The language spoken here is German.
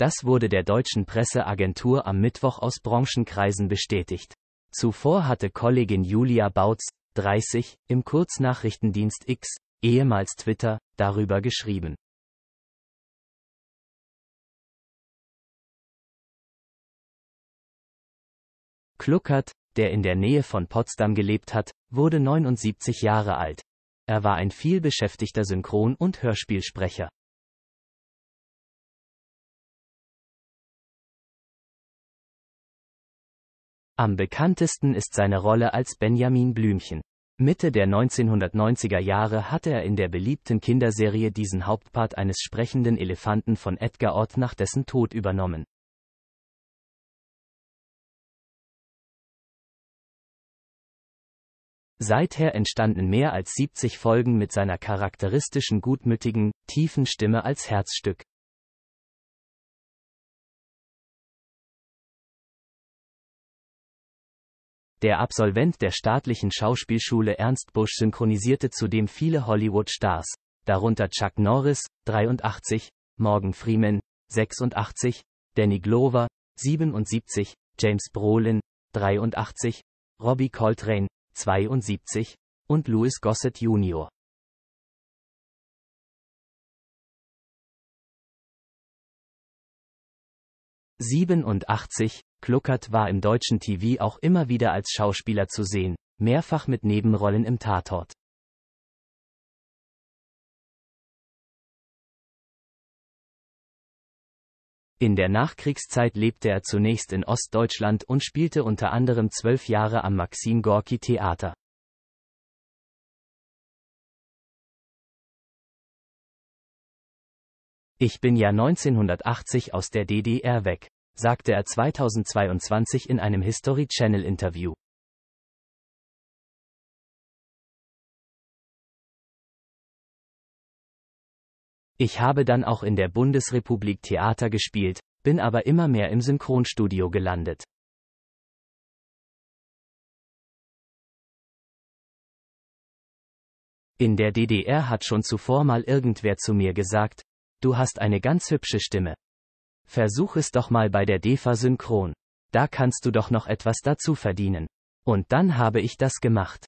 Das wurde der deutschen Presseagentur am Mittwoch aus Branchenkreisen bestätigt. Zuvor hatte Kollegin Julia Bautz, 30, im Kurznachrichtendienst X, ehemals Twitter, darüber geschrieben. Kluckert, der in der Nähe von Potsdam gelebt hat, wurde 79 Jahre alt. Er war ein vielbeschäftigter Synchron- und Hörspielsprecher. Am bekanntesten ist seine Rolle als Benjamin Blümchen. Mitte der 1990er Jahre hatte er in der beliebten Kinderserie diesen Hauptpart eines sprechenden Elefanten von Edgar Ott nach dessen Tod übernommen. Seither entstanden mehr als 70 Folgen mit seiner charakteristischen gutmütigen, tiefen Stimme als Herzstück. Der Absolvent der staatlichen Schauspielschule Ernst Busch synchronisierte zudem viele Hollywood-Stars, darunter Chuck Norris, 83, Morgan Freeman, 86, Danny Glover, 77, James Brolin, 83, Robbie Coltrane, 72, und Louis Gossett Jr. 87, Kluckert war im deutschen TV auch immer wieder als Schauspieler zu sehen, mehrfach mit Nebenrollen im Tatort. In der Nachkriegszeit lebte er zunächst in Ostdeutschland und spielte unter anderem zwölf Jahre am Maxim Gorki Theater. Ich bin ja 1980 aus der DDR weg, sagte er 2022 in einem History Channel Interview. Ich habe dann auch in der Bundesrepublik Theater gespielt, bin aber immer mehr im Synchronstudio gelandet. In der DDR hat schon zuvor mal irgendwer zu mir gesagt, Du hast eine ganz hübsche Stimme. Versuch es doch mal bei der DEFA Synchron. Da kannst du doch noch etwas dazu verdienen. Und dann habe ich das gemacht.